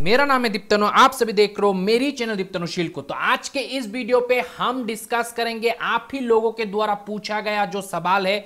मेरा नाम है दीप्तनु आप सभी देख रहे हो मेरी चैनल दीप्तनुशील को तो आज के इस वीडियो पे हम डिस्कस करेंगे आप ही लोगों के द्वारा पूछा गया जो सवाल है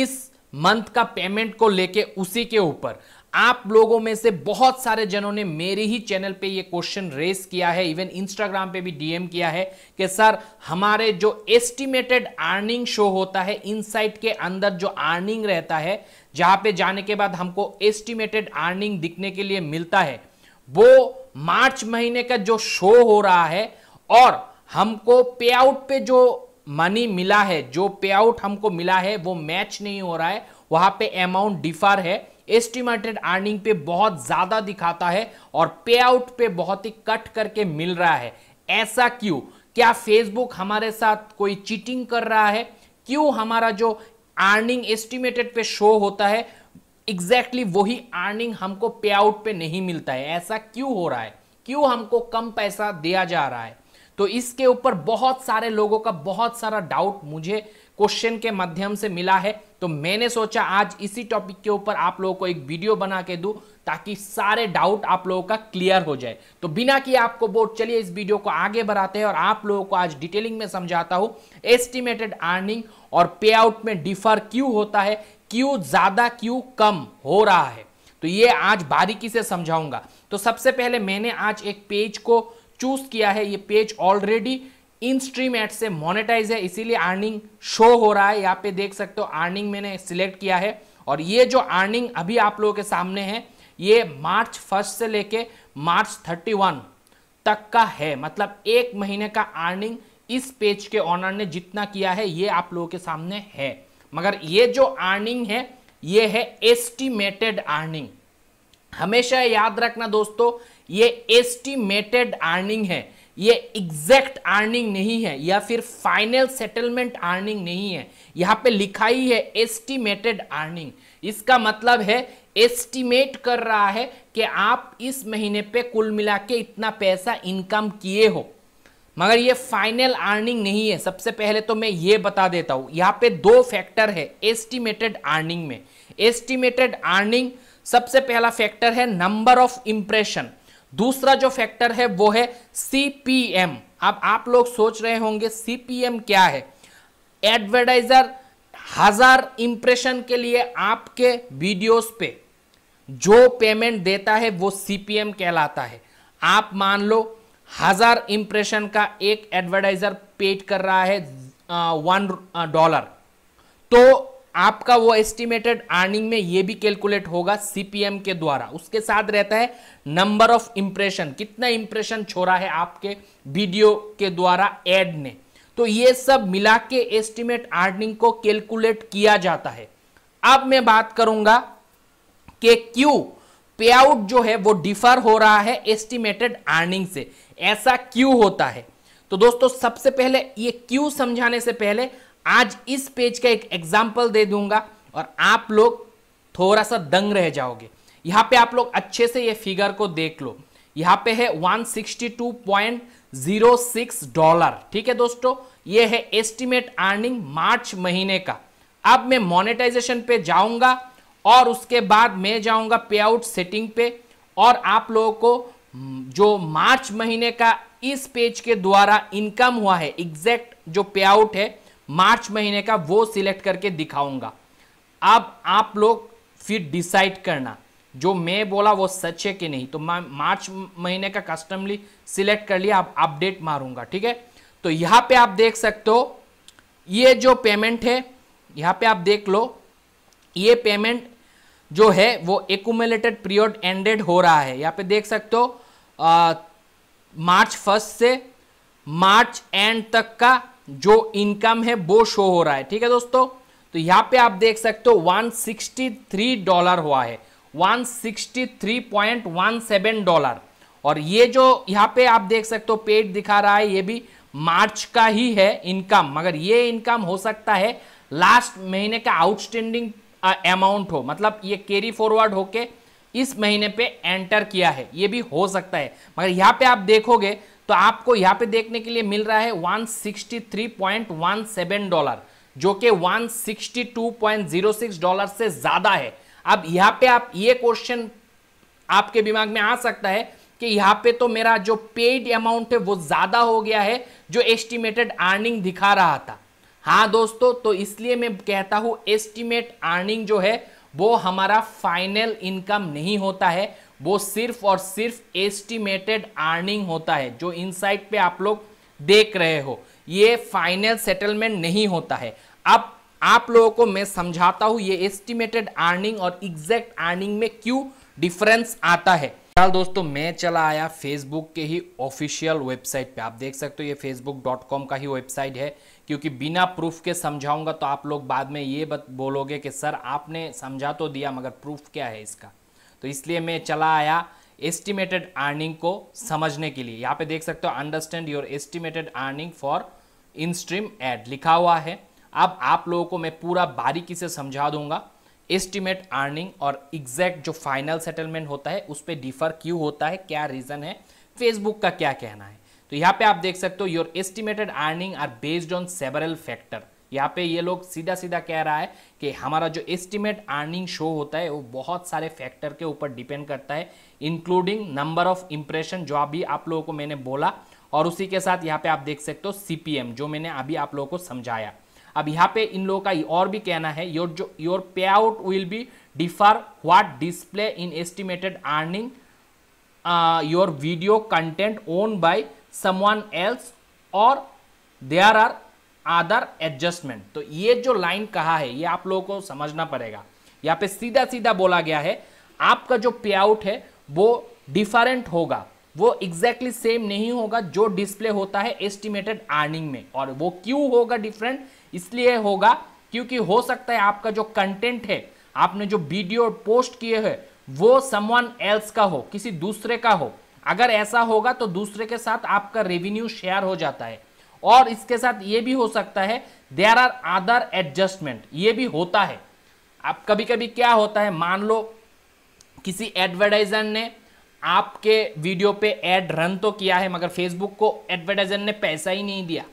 इस मंथ का पेमेंट को लेके उसी के ऊपर आप लोगों में से बहुत सारे जनों ने मेरे ही चैनल पे ये क्वेश्चन रेस किया है इवन इंस्टाग्राम पे भी डीएम किया है कि सर हमारे जो एस्टिमेटेड अर्निंग शो होता है इनसाइट के अंदर जो अर्निंग रहता है जहां पे जाने के बाद हमको एस्टिमेटेड अर्निंग दिखने के लिए मिलता है वो मार्च महीने का जो शो हो रहा है और हमको पे आउट पे जो मनी मिला है जो पे आउट हमको मिला है वो मैच नहीं हो रहा है वहां पे अमाउंट डिफर है एस्टिमेटेड अर्निंग पे बहुत ज्यादा दिखाता है और पे आउट पे बहुत ही कट करके मिल रहा है ऐसा क्यों क्या फेसबुक हमारे साथ कोई चीटिंग कर रहा है क्यों हमारा जो अर्निंग एस्टिमेटेड पे शो होता है एग्जैक्टली exactly वही अर्निंग हमको पे आउट पे नहीं मिलता है ऐसा क्यों हो रहा है क्यों हमको कम पैसा दिया जा रहा है तो इसके ऊपर बहुत सारे लोगों का बहुत सारा डाउट मुझे क्वेश्चन के माध्यम से मिला है तो मैंने सोचा आज इसी टॉपिक के ऊपर आप लोगों को एक वीडियो बना के दूं ताकि सारे डाउट आप लोगों का क्लियर हो जाए तो बिना कि आपको बोर्ड चलिए इस वीडियो को आगे बढ़ाते हैं और आप लोगों को आज डिटेलिंग में समझाता हूं एस्टिमेटेड अर्निंग और पे आउट में डिफर क्यों होता है क्यों ज्यादा क्यों कम हो रहा है तो ये आज बारीकी से समझाऊंगा तो सबसे पहले मैंने आज एक पेज को चूज किया है ये page already in stream ad से मोनेटाइज है इसीलिए अर्निंग शो हो रहा है यहाँ पे देख सकते हो अर्निंग मैंने सिलेक्ट किया है और ये जो अर्निंग अभी आप लोगों के सामने है ये मार्च फर्स्ट से लेके मार्च थर्टी वन तक का है मतलब एक महीने का अर्निंग इस पेज के ऑनर ने जितना किया है ये आप लोगों के सामने है मगर ये जो अर्निंग है ये है एस्टिमेटेड अर्निंग हमेशा याद रखना दोस्तों ये एस्टिमेटेड अर्निंग है ये एग्जैक्ट अर्निंग नहीं है या फिर फाइनल सेटलमेंट अर्निंग नहीं है यहां पे लिखा ही है एस्टिमेटेड अर्निंग इसका मतलब है एस्टिमेट कर रहा है कि आप इस महीने पे कुल मिला के इतना पैसा इनकम किए हो मगर ये फाइनल अर्निंग नहीं है सबसे पहले तो मैं ये बता देता हूँ यहाँ पे दो फैक्टर है एस्टिमेटेड अर्निंग में एस्टिमेटेड अर्निंग सबसे पहला फैक्टर है नंबर ऑफ इंप्रेशन दूसरा जो फैक्टर है वो है सीपीएम अब आप लोग सोच रहे होंगे सीपीएम क्या है एडवर्टाइजर हजार इंप्रेशन के लिए आपके वीडियोस पे जो पेमेंट देता है वो सीपीएम कहलाता है आप मान लो हजार इंप्रेशन का एक एडवर्टाइजर पेड कर रहा है वन डॉलर तो आपका वो एस्टिमेटेड अर्निंग में ये भी कैलकुलेट होगा सीपीएम के द्वारा उसके साथ रहता है नंबर ऑफ इंप्रेशन कितना इंप्रेशन छोड़ा है आपके वीडियो के द्वारा एड ने तो ये सब मिला के एस्टिमेट अर्निंग को कैलकुलेट किया जाता है अब मैं बात करूंगा कि क्यों पे आउट जो है वो डिफर हो रहा है एस्टिमेटेड अर्निंग से ऐसा क्यों होता है तो दोस्तों सबसे पहले ये क्यों समझाने से पहले आज इस पेज का एक एग्जाम्पल दे दूंगा और आप लोग थोड़ा सा दंग रह जाओगे यहां पे आप लोग अच्छे से ये फिगर को देख लो यहां पे है 162.6 जीरो सिक्स डॉलर ठीक है दोस्तों ये है एस्टिमेट अर्निंग मार्च महीने का अब मैं मोनेटाइजेशन पे जाऊंगा और उसके बाद मैं जाऊंगा पे आउट सेटिंग पे और आप लोगों को हम्म, जो मार्च महीने का इस पेज के द्वारा इनकम हुआ है एग्जैक्ट जो पे आउट है मार्च महीने का वो सिलेक्ट करके दिखाऊंगा अब आप लोग फिर डिसाइड करना जो मैं बोला वो सच है कि नहीं तो मैं मार्च महीने का कस्टमली सिलेक्ट कर लिया आप अपडेट मारूंगा ठीक है तो यहां पे आप देख सकते हो ये जो पेमेंट है यहां पे आप देख लो ये पेमेंट जो है वो एकुमुलेटेड पीरियड एंडेड हो रहा है यहां पे देख सकते हो आ, मार्च फर्स्ट से मार्च एंड तक का जो इनकम है वो शो हो रहा है ठीक है दोस्तों तो यहां पे आप देख सकते हो 163 डॉलर हुआ है 163.17 डॉलर और ये जो यहाँ पे आप देख सकते हो पेट दिखा रहा है ये भी मार्च का ही है इनकम मगर ये इनकम हो सकता है लास्ट महीने का आउटस्टैंडिंग अमाउंट हो मतलब ये कैरी फॉरवर्ड होके इस महीने पे एंटर किया है ये भी हो सकता है मगर यहाँ पे आप देखोगे तो आपको यहाँ पे देखने के लिए मिल रहा है 163.17 डॉलर जो कि 162.06 डॉलर से ज़्यादा है अब यहां पे आप ये क्वेश्चन आपके दिमाग में आ सकता है कि यहाँ पे तो मेरा जो पेड अमाउंट है वो ज़्यादा हो गया है जो एस्टिमेटेड अर्निंग दिखा रहा था हाँ दोस्तों तो इसलिए मैं कहता हूं एस्टिमेट अर्निंग जो है वो हमारा फाइनल इनकम नहीं होता है वो सिर्फ और सिर्फ एस्टिमेटेड अर्निंग होता है जो इनसाइट पे आप लोग देख रहे हो ये फाइनल सेटलमेंट नहीं होता है अब आप लोगों को मैं समझाता हूं ये एस्टिमेटेड अर्निंग और एग्जैक्ट अर्निंग में क्यों डिफरेंस आता है चल दोस्तों मैं चला आया फेसबुक के ही ऑफिशियल वेबसाइट पे आप देख सकते हो ये फेसबुक डॉट कॉम का ही वेबसाइट है क्योंकि बिना प्रूफ के समझाऊंगा तो आप लोग बाद में ये बोलोगे कि सर आपने समझा तो दिया मगर प्रूफ क्या है इसका तो इसलिए मैं चला आया एस्टिमेटेड अर्निंग को समझने के लिए यहाँ पे देख सकते हो understand your estimated earning for in stream ad लिखा हुआ है अब आप लोगों को मैं पूरा बारीकी से समझा दूंगा एस्टिमेट अर्निंग और एग्जैक्ट जो फाइनल सेटलमेंट होता है उस पर डिफर क्यों होता है क्या रीज़न है फेसबुक का क्या कहना है तो यहाँ पे आप देख सकते हो your estimated earning are based on several factor यहाँ पे ये लोग सीधा सीधा कह रहा है कि हमारा जो एस्टिमेट अर्निंग शो होता है वो बहुत सारे फैक्टर के ऊपर डिपेंड करता है इंक्लूडिंग नंबर ऑफ इंप्रेशन जो अभी आप लोगों को मैंने बोला और उसी के साथ यहाँ पे आप देख सकते हो सीपीएम जो मैंने अभी आप लोगों को समझाया अब यहाँ पे इन लोगों का और भी कहना है योर जो your payout will be differ what display in estimated earning your video content own by someone else or there are other adjustment तो ये जो लाइन कहा है ये आप लोगों को समझना पड़ेगा यहाँ पे सीधा सीधा बोला गया है आपका जो पे आउट है वो डिफरेंट होगा वो एग्जैक्टली exactly सेम नहीं होगा जो डिस्प्ले होता है एस्टिमेटेड अर्निंग में और वो क्यों होगा डिफरेंट इसलिए होगा क्योंकि हो सकता है आपका जो कंटेंट है आपने जो वीडियो पोस्ट किए हैं वो समवन एल्स का हो किसी दूसरे का हो अगर ऐसा होगा तो दूसरे के साथ आपका रेवेन्यू शेयर हो जाता है और इसके साथ ये भी हो सकता है देर आर अदर एडजस्टमेंट ये भी होता है आप कभी कभी क्या होता है मान लो किसी एडवर्टाइजर ने आपके वीडियो पे एड रन तो किया है मगर फेसबुक को एडवर्टाइजर ने पैसा ही नहीं दिया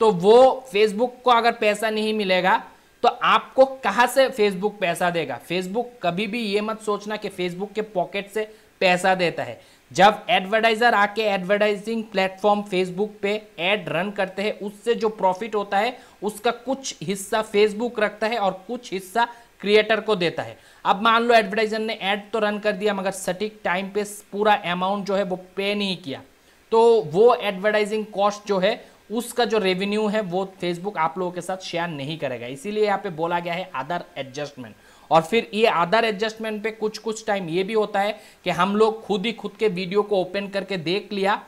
तो वो फेसबुक को अगर पैसा नहीं मिलेगा तो आपको कहाँ से फेसबुक पैसा देगा फेसबुक कभी भी ये मत सोचना कि फेसबुक के पॉकेट से पैसा देता है जब एडवर्टाइजर आके एडवर्टाइजिंग प्लेटफॉर्म फेसबुक पे एड रन करते हैं उससे जो प्रॉफिट होता है उसका कुछ हिस्सा फेसबुक रखता है और कुछ हिस्सा क्रिएटर को देता है अब मान लो एडवर्टाइजर ने एड तो रन कर दिया मगर सटीक टाइम पे पूरा अमाउंट जो है वो पे नहीं किया तो वो एडवर्टाइजिंग कॉस्ट जो है उसका जो रेवेन्यू है वो फेसबुक आप लोगों के साथ शेयर नहीं करेगा इसीलिए यहाँ पे बोला गया है आधार एडजस्टमेंट और फिर ये आधार एडजस्टमेंट पे कुछ कुछ टाइम ये भी होता है कि हम लोग खुद ही खुद के वीडियो को ओपन करके देख लिया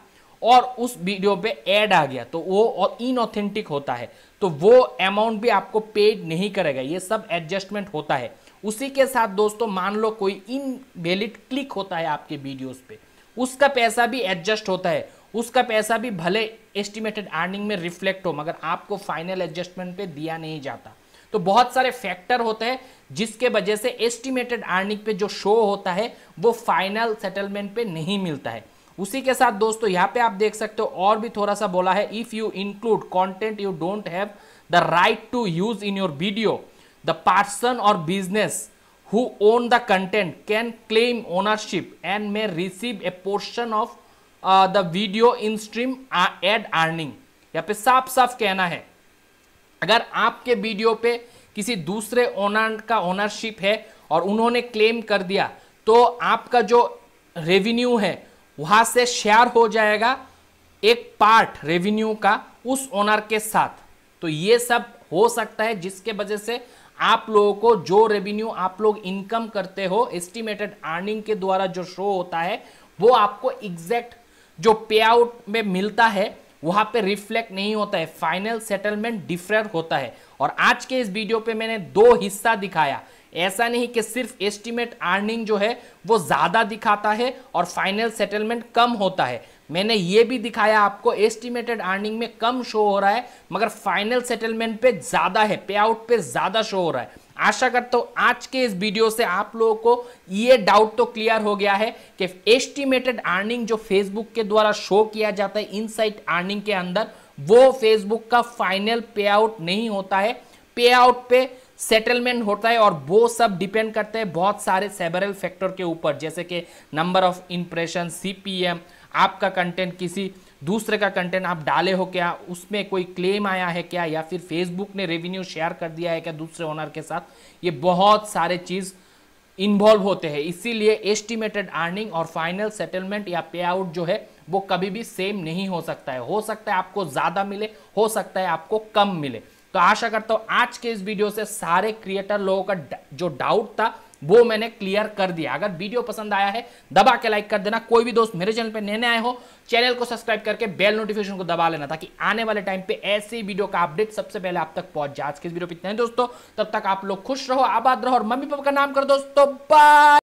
और उस वीडियो पे ऐड आ गया तो वो इनऑथेंटिक होता है तो वो अमाउंट भी आपको पेड नहीं करेगा ये सब एडजस्टमेंट होता है उसी के साथ दोस्तों मान लो कोई इनवेलिड क्लिक होता है आपके वीडियोस पे उसका पैसा भी एडजस्ट होता है उसका पैसा भी भले एस्टिमेटेड अर्निंग में रिफ्लेक्ट हो मगर आपको फाइनल एडजस्टमेंट पे दिया नहीं जाता तो बहुत सारे फैक्टर होते हैं जिसके वजह से एस्टिमेटेड अर्निंग पे जो शो होता है वो फाइनल सेटलमेंट पे नहीं मिलता है उसी के साथ दोस्तों यहाँ पे आप देख सकते हो और भी थोड़ा सा बोला है if you include content you don't have the right to use in your video the person or business who own the content can claim ownership and may receive a portion of the video in stream ad earning यहाँ पे साफ साफ कहना है अगर आपके video पे किसी दूसरे ओनर का ओनरशिप है और उन्होंने क्लेम कर दिया तो आपका जो रेवेन्यू है वहां से शेयर हो जाएगा एक पार्ट रेवेन्यू का उस ओनर के साथ तो ये सब हो सकता है जिसके वजह से आप लोगों को जो रेवेन्यू आप लोग इनकम करते हो एस्टिमेटेड अर्निंग के द्वारा जो शो होता है वो आपको एग्जैक्ट जो पे आउट में मिलता है वहां पे रिफ्लेक्ट नहीं होता है फाइनल सेटलमेंट डिफर होता है और आज के इस वीडियो पे मैंने दो हिस्सा दिखाया ऐसा नहीं कि सिर्फ एस्टिमेट अर्निंग जो है वो ज़्यादा दिखाता है और फाइनल सेटलमेंट कम होता है मैंने ये भी दिखाया आपको एस्टिमेटेड अर्निंग में कम शो हो रहा है मगर फाइनल सेटलमेंट पे ज़्यादा है पे आउट पे ज़्यादा शो हो रहा है आशा करता हूँ आज के इस वीडियो से आप लोगों को ये डाउट तो क्लियर हो गया है कि एस्टिमेटेड अर्निंग जो फेसबुक के द्वारा शो किया जाता है इनसाइट अर्निंग के अंदर वो फेसबुक का फाइनल पे आउट नहीं होता है पे आउट पे सेटलमेंट होता है और वो सब डिपेंड करते हैं बहुत सारे सेबरल फैक्टर के ऊपर जैसे कि नंबर ऑफ इंप्रेशन सी आपका कंटेंट किसी दूसरे का कंटेंट आप डाले हो क्या उसमें कोई क्लेम आया है क्या या फिर फेसबुक ने रेवेन्यू शेयर कर दिया है क्या दूसरे ओनर के साथ ये बहुत सारे चीज़ इन्वॉल्व होते हैं इसीलिए एस्टिमेटेड अर्निंग और फाइनल सेटलमेंट या पे आउट जो है वो कभी भी सेम नहीं हो सकता है हो सकता है आपको ज़्यादा मिले हो सकता है आपको कम मिले तो आशा करता हूँ आज के इस वीडियो से सारे क्रिएटर लोगों का जो डाउट था वो मैंने क्लियर कर दिया अगर वीडियो पसंद आया है दबा के लाइक कर देना कोई भी दोस्त मेरे चैनल पर नए आए हो चैनल को सब्सक्राइब करके बेल नोटिफिकेशन को दबा लेना ताकि आने वाले टाइम पे ऐसी वीडियो का अपडेट सबसे पहले आप तक पहुंच जाए आज के इस वीडियो पर इतना दोस्तों तब तक आप लोग खुश रहो आबाद रहो और मम्मी पापा का नाम करो दोस्तों बाय